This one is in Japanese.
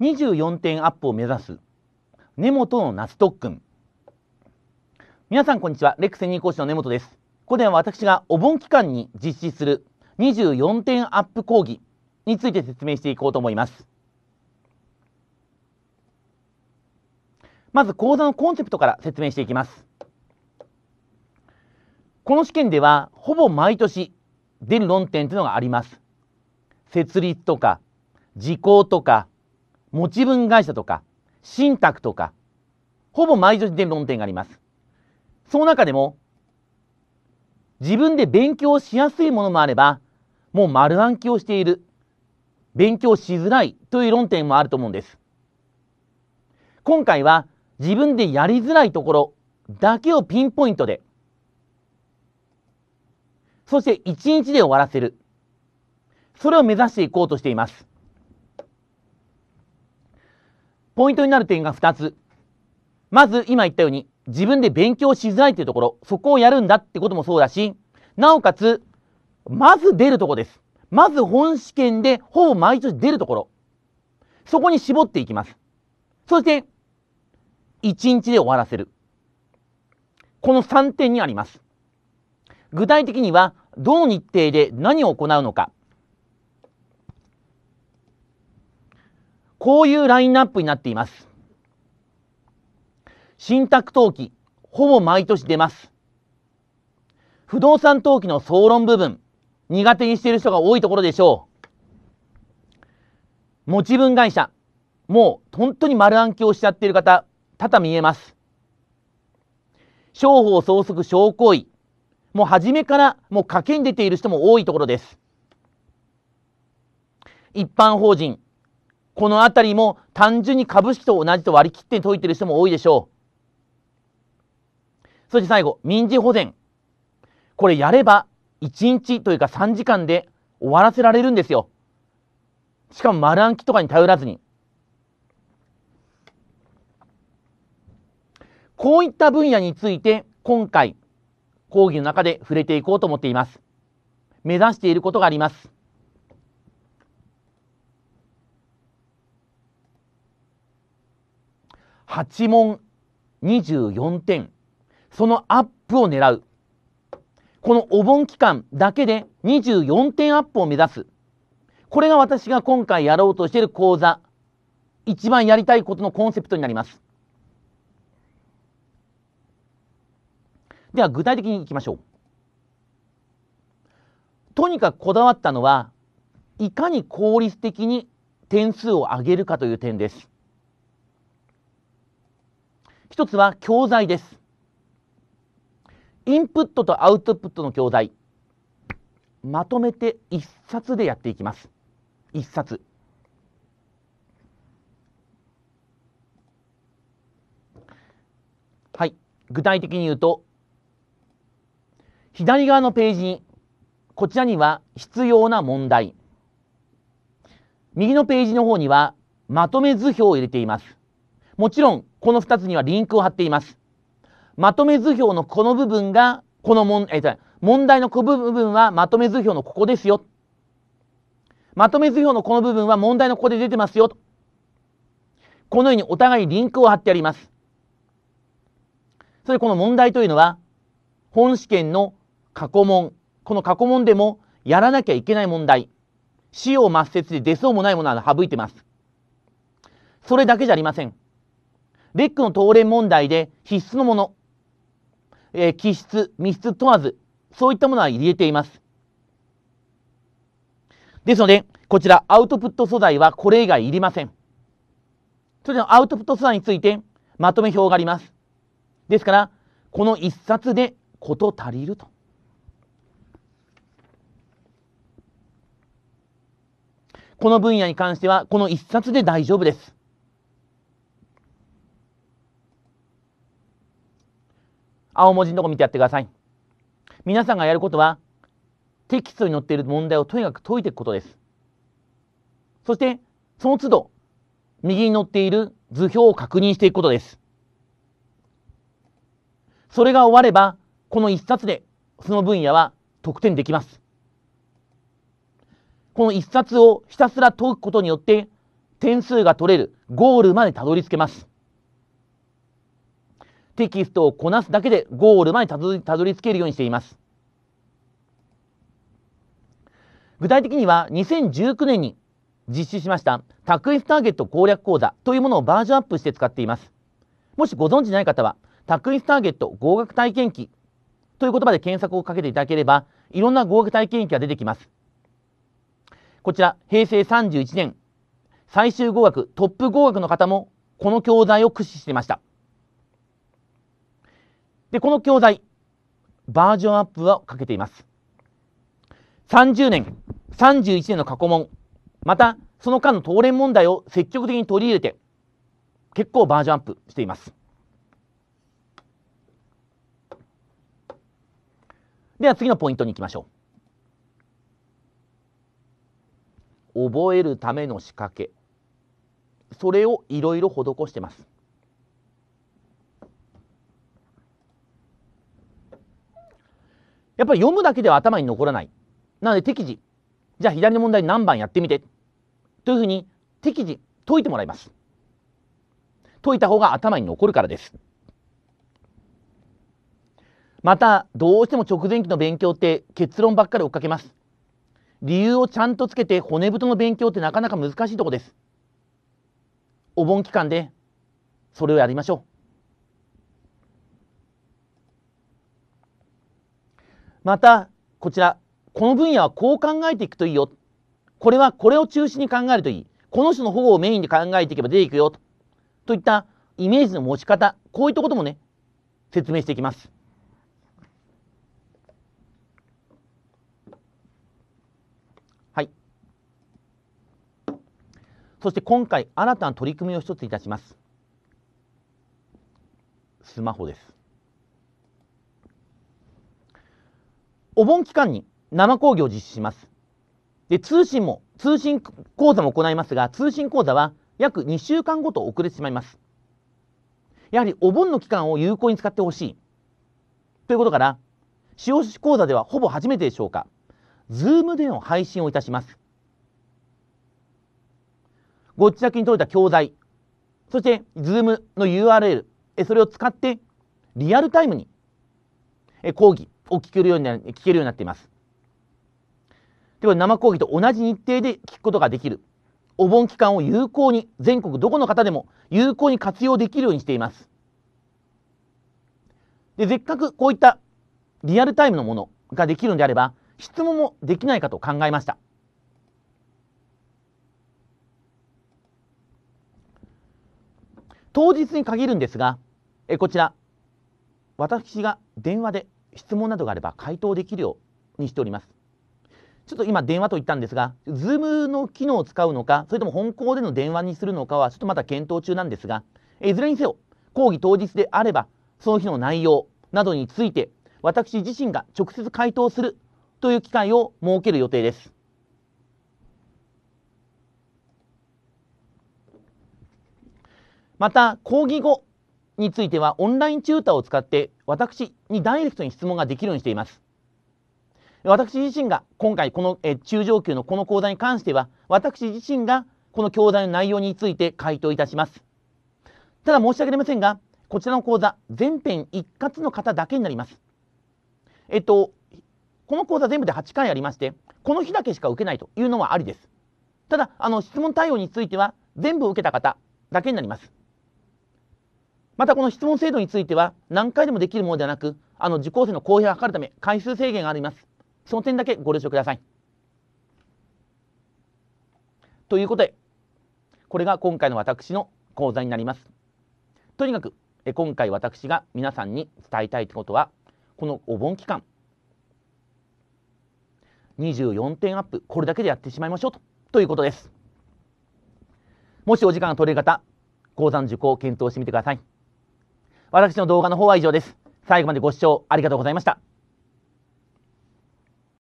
24点アップを目指す根本の夏特訓皆さんこんにちはレック専任講師の根本ですここでは私がお盆期間に実施する24点アップ講義について説明していこうと思いますまず講座のコンセプトから説明していきますこの試験ではほぼ毎年出る論点というのがあります設立とか時効とか持ち分会社とか、信託とか、ほぼ毎年で論点があります。その中でも、自分で勉強しやすいものもあれば、もう丸暗記をしている、勉強しづらいという論点もあると思うんです。今回は自分でやりづらいところだけをピンポイントで、そして一日で終わらせる。それを目指していこうとしています。ポイントになる点が2つ。まず、今言ったように、自分で勉強しづらいというところ、そこをやるんだってこともそうだし、なおかつ、まず出るとこです。まず本試験でほぼ毎年出るところ。そこに絞っていきます。そして、1日で終わらせる。この3点にあります。具体的には、どの日程で何を行うのか、こういうラインナップになっています。信託登記、ほぼ毎年出ます。不動産登記の総論部分、苦手にしている人が多いところでしょう。持ち分会社、もう本当に丸暗記をしちゃっている方、多々見えます。商法相続証行為、もう初めからもう賭けに出ている人も多いところです。一般法人、この辺りも単純に株式と同じと割り切って解いてる人も多いでしょう。そして最後、民事保全。これやれば1日というか3時間で終わらせられるんですよ。しかも丸暗記とかに頼らずに。こういった分野について今回講義の中で触れていこうと思っています。目指していることがあります。8問24点そのアップを狙うこのお盆期間だけで24点アップを目指すこれが私が今回やろうとしている講座一番やりたいことのコンセプトになりますでは具体的にいきましょうとにかくこだわったのはいかに効率的に点数を上げるかという点です一つは教材です。インプットとアウトプットの教材。まとめて一冊でやっていきます。一冊。はい。具体的に言うと、左側のページこちらには必要な問題。右のページの方にはまとめ図表を入れています。もちろん、この2つにはリンクを貼っています。まとめ図表のこの部分が、この問、え問題のこの部分はまとめ図表のここですよ。まとめ図表のこの部分は問題のここで出てますよ。このようにお互いにリンクを貼ってあります。それでこの問題というのは、本試験の過去問、この過去問でもやらなきゃいけない問題、使用抹殺で出そうもないものは省いてます。それだけじゃありません。レックの東連問題で必須のもの、えー、気質、密室問わず、そういったものは入れています。ですので、こちらアウトプット素材はこれ以外いりません。それではアウトプット素材についてまとめ表があります。ですから、この一冊で事足りると。この分野に関しては、この一冊で大丈夫です。青文字のとこ見てやってください。皆さんがやることは、テキストに載っている問題をとにかく解いていくことです。そして、その都度、右に載っている図表を確認していくことです。それが終われば、この一冊で、その分野は得点できます。この一冊をひたすら解くことによって、点数が取れるゴールまでたどり着けます。テキストをこなすだけでゴールまでたどりたどり着けるようにしています。具体的には2019年に実施しましたタクイフターゲット攻略講座というものをバージョンアップして使っています。もしご存知ない方はタクイフターゲット合格体験記という言葉で検索をかけていただければいろんな合格体験記が出てきます。こちら平成31年最終合格トップ合格の方もこの教材を駆使していました。で、この教材、バージョンアップはかけています。30年、31年の過去問、また、その間の東連問題を積極的に取り入れて、結構バージョンアップしています。では次のポイントに行きましょう。覚えるための仕掛け。それをいろいろ施してます。やっぱり読むだけでは頭に残らない。なので適時、じゃあ左の問題何番やってみて。というふうに適時解いてもらいます。解いた方が頭に残るからです。またどうしても直前期の勉強って結論ばっかり追っかけます理由をちゃんとつけて骨太の勉強ってなかなか難しいとこですお盆期間でそれをやりましょうまたこちらこの分野はこう考えていくといいよこれはこれを中心に考えるといいこの人の保護をメインで考えていけば出ていくよといったイメージの持ち方こういったこともね説明していきます。はい、そして今回新たな取り組みを一ついたします。スマホですお盆期間に生講義を実施します。で、通信も、通信講座も行いますが、通信講座は約2週間ごと遅れてしまいます。やはりお盆の期間を有効に使ってほしい。ということから、使用講座ではほぼ初めてでしょうか、Zoom での配信をいたします。ご自宅に届いた教材、そして Zoom の URL、それを使ってリアルタイムに講義、を聞けるようにな聞けるようになっています。では生講義と同じ日程で聞くことができるお盆期間を有効に全国どこの方でも有効に活用できるようにしています。でせっかくこういったリアルタイムのものができるのであれば質問もできないかと考えました。当日に限るんですが、えこちら、私が電話で質問などがあれば回答できるようにしております。ちょっと今電話と言ったんですが、Zoom の機能を使うのか、それとも本校での電話にするのかはちょっとまだ検討中なんですが、いずれにせよ、講義当日であれば、その日の内容などについて、私自身が直接回答するという機会を設ける予定です。また、講義後については、オンラインチューターを使って私にダイレクトに質問ができるようにしています。私自身が今回この、え中上級のこの講座に関しては、私自身がこの教材の内容について回答いたします。ただ申し訳ありませんが、こちらの講座、全編一括の方だけになります。えっと、この講座全部で8回ありまして、この日だけしか受けないというのはありです。ただ、あの質問対応については、全部受けた方だけになります。またこの質問制度については何回でもできるものではなくあの受講生の公平を図るため回数制限がありますその点だけご了承くださいということでこれが今回の私の講座になりますとにかく今回私が皆さんに伝えたいってことはこのお盆期間24点アップこれだけでやってしまいましょうとということですもしお時間が取れる方講座の受講を検討してみてください私の動画の方は以上です。最後までご視聴ありがとうございました。